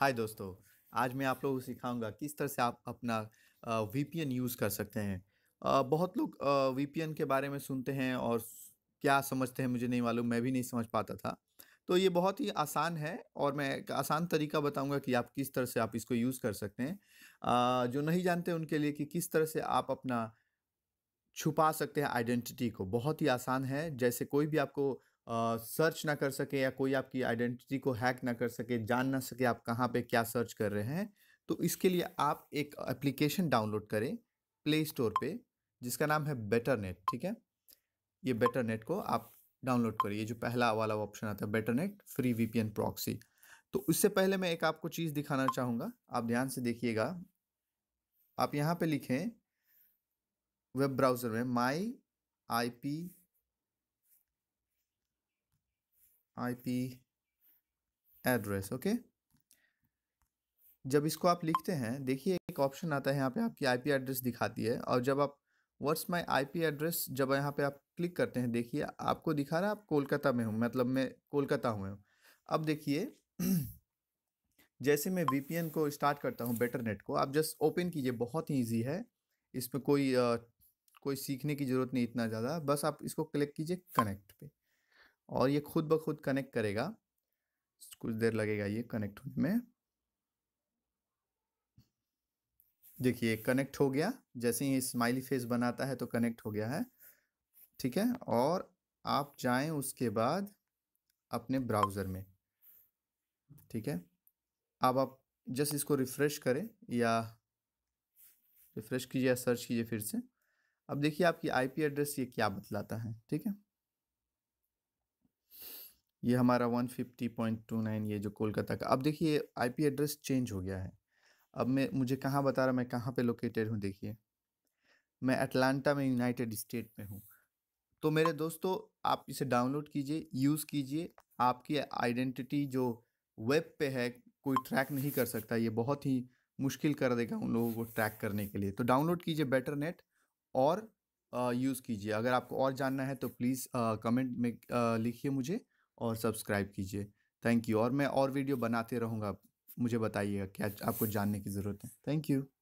हाय दोस्तों आज मैं आप लोगों को सिखाऊंगा किस तरह से आप अपना वीपीएन यूज़ कर सकते हैं बहुत लोग वीपीएन के बारे में सुनते हैं और क्या समझते हैं मुझे नहीं मालूम मैं भी नहीं समझ पाता था तो ये बहुत ही आसान है और मैं एक आसान तरीका बताऊंगा कि आप किस तरह से आप इसको यूज़ कर सकते हैं जो नहीं जानते उनके लिए कि किस तरह से आप अपना छुपा सकते हैं आइडेंटिटी को बहुत ही आसान है जैसे कोई भी आपको सर्च ना कर सके या कोई आपकी आइडेंटिटी को हैक ना कर सके जान ना सके आप कहाँ पे क्या सर्च कर रहे हैं तो इसके लिए आप एक एप्लीकेशन डाउनलोड करें प्ले स्टोर पे जिसका नाम है बेटर नेट ठीक है ये बेटर नेट को आप डाउनलोड करिए जो पहला वाला ऑप्शन आता है better net free VPN proxy तो उससे पहले मैं एक आपको चीज़ दिखाना चाहूँगा आप ध्यान से देखिएगा आप यहाँ पर लिखें वेब ब्राउज़र में my I P IP address okay okay? जब इसको आप लिखते हैं देखिए एक ऑप्शन आता है यहाँ पे आपकी आईपी एड्रेस दिखाती है और जब आप व्हाट्स माय आईपी एड्रेस जब यहाँ पे आप क्लिक करते हैं देखिए आपको दिखा रहा है आप कोलकाता में हूँ मतलब मैं कोलकाता हुए हूँ अब देखिए जैसे मैं वी को स्टार्ट करता हूँ बेटर नेट को आप जस्ट ओपन कीजिए बहुत ही ईजी है इसमें कोई आ, कोई सीखने की ज़रूरत नहीं इतना ज़्यादा बस आप इसको क्लिक कीजिए कनेक्ट पे और ये खुद ब खुद कनेक्ट करेगा कुछ देर लगेगा ये कनेक्ट होने में देखिए कनेक्ट हो गया जैसे ही स्माइली फेस बनाता है तो कनेक्ट हो गया है ठीक है और आप जाएं उसके बाद अपने ब्राउज़र में ठीक है अब आप जस्ट इसको रिफ़्रेश करें या रिफ़्रेश कीजिए या सर्च कीजिए फिर से अब देखिए आपकी आईपी एड्रेस ये क्या बतलाता है ठीक है ये हमारा 150.29 ये जो कोलकाता का अब देखिए आईपी एड्रेस चेंज हो गया है अब मैं मुझे कहाँ बता रहा मैं कहाँ पे लोकेटेड हूँ देखिए मैं अटलांटा में यूनाइटेड स्टेट में हूँ तो मेरे दोस्तों आप इसे डाउनलोड कीजिए यूज़ कीजिए आपकी आइडेंटिटी जो वेब पे है कोई ट्रैक नहीं कर सकता ये बहुत ही मुश्किल कर देगा उन लोगों को ट्रैक करने के लिए तो डाउनलोड कीजिए बेटर नेट और यूज़ कीजिए अगर आपको और जानना है तो प्लीज़ कमेंट में लिखिए मुझे और सब्सक्राइब कीजिए थैंक यू और मैं और वीडियो बनाते रहूँगा मुझे बताइएगा क्या आपको जानने की ज़रूरत है थैंक यू